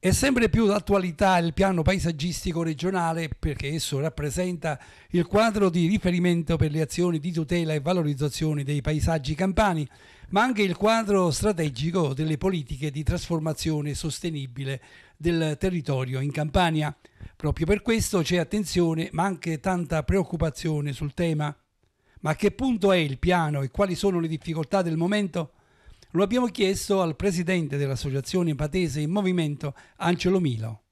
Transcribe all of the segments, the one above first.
È sempre più d'attualità il piano paesaggistico regionale perché esso rappresenta il quadro di riferimento per le azioni di tutela e valorizzazione dei paesaggi campani, ma anche il quadro strategico delle politiche di trasformazione sostenibile del territorio in Campania. Proprio per questo c'è attenzione ma anche tanta preoccupazione sul tema. Ma a che punto è il piano e quali sono le difficoltà del momento? Lo abbiamo chiesto al presidente dell'associazione Patese in Movimento, Angelo Milo.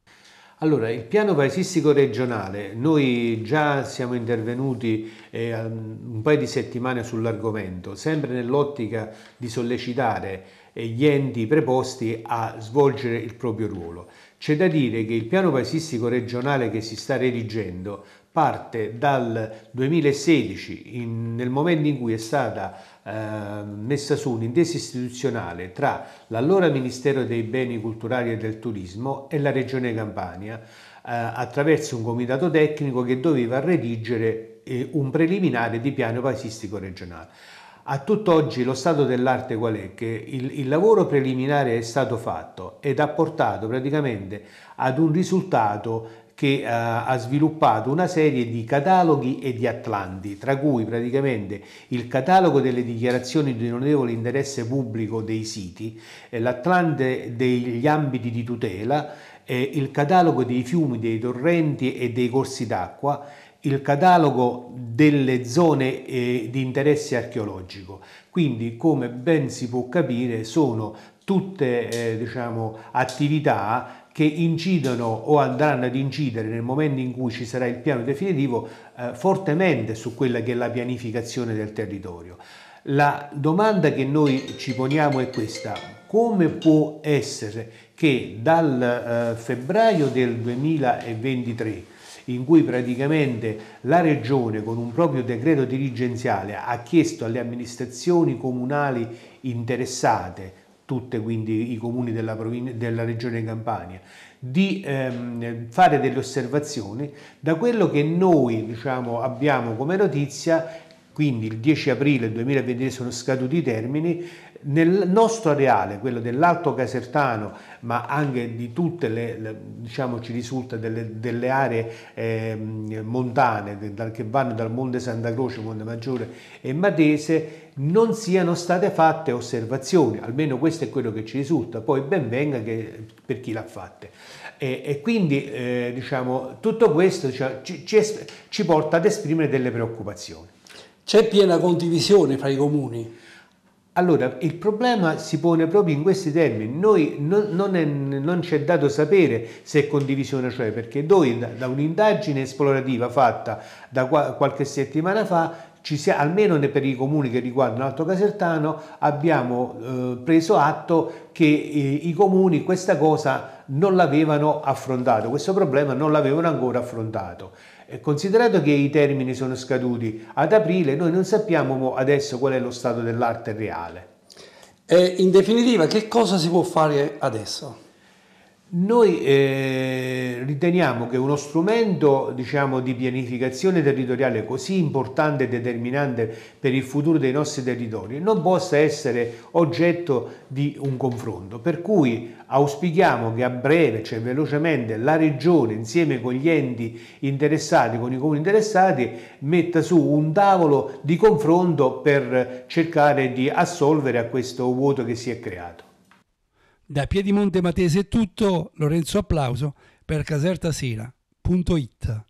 Allora, il piano paesistico regionale, noi già siamo intervenuti eh, un paio di settimane sull'argomento, sempre nell'ottica di sollecitare eh, gli enti preposti a svolgere il proprio ruolo. C'è da dire che il piano paesistico regionale che si sta redigendo parte dal 2016, in, nel momento in cui è stata eh, messa su un'intesa istituzionale tra l'allora Ministero dei Beni Culturali e del Turismo e la Regione Campania, eh, attraverso un comitato tecnico che doveva redigere eh, un preliminare di piano paesistico regionale. A tutt'oggi lo stato dell'arte qual è? Che il, il, lavoro preliminare è stato fatto ed ha portato praticamente ad un risultato che eh, ha sviluppato una serie di cataloghi e di atlanti, tra cui praticamente il catalogo delle dichiarazioni di notevole interesse pubblico dei siti, eh, l'atlante degli ambiti di tutela, eh, il catalogo dei fiumi, dei torrenti e dei corsi d'acqua, il catalogo delle zone eh, di interesse archeologico. Quindi, come ben si può capire, sono tutte eh, diciamo, attività che incidono o andranno ad incidere nel momento in cui ci sarà il piano definitivo eh, fortemente su quella che è la pianificazione del territorio. La domanda che noi ci poniamo è questa, come può essere che dal eh, febbraio del 2023 in cui praticamente la Regione con un proprio decreto dirigenziale ha chiesto alle amministrazioni comunali interessate tutte quindi i comuni della, della regione Campania, di ehm, fare delle osservazioni. Da quello che noi diciamo, abbiamo come notizia quindi il 10 aprile 2023 sono scaduti i termini, nel nostro areale, quello dell'Alto Casertano, ma anche di tutte le, le diciamo ci risulta, delle, delle aree eh, montane che vanno dal Monte Santa Croce, Monte Maggiore e Matese, non siano state fatte osservazioni, almeno questo è quello che ci risulta, poi ben venga che, per chi l'ha fatta. E, e, quindi eh, diciamo, tutto questo diciamo, ci, ci, ci porta ad esprimere delle preoccupazioni. C'è piena condivisione fra i comuni? Allora, il problema si pone proprio in questi termini. Noi non, non ci è dato sapere se è condivisione, cioè perché noi da, un'indagine esplorativa fatta da qualche settimana fa, sia, almeno per i comuni che riguardano l'Alto Casertano, abbiamo eh, preso atto che eh, i comuni questa cosa non l'avevano affrontato, questo problema non l'avevano ancora affrontato. E considerato che i termini sono scaduti ad aprile, noi non sappiamo adesso qual è lo stato dell'arte reale. E in definitiva, che cosa si può fare adesso? Noi eh, riteniamo che uno strumento diciamo, di pianificazione territoriale così importante e determinante per il futuro dei nostri territori non possa essere oggetto di un confronto, per cui auspichiamo che a breve, cioè velocemente, la Regione insieme con gli enti interessati, con i comuni interessati, metta su un tavolo di confronto per cercare di assolvere a questo vuoto che si è creato. Da Piedimonte Matese è tutto, Lorenzo Applauso per casertasera.it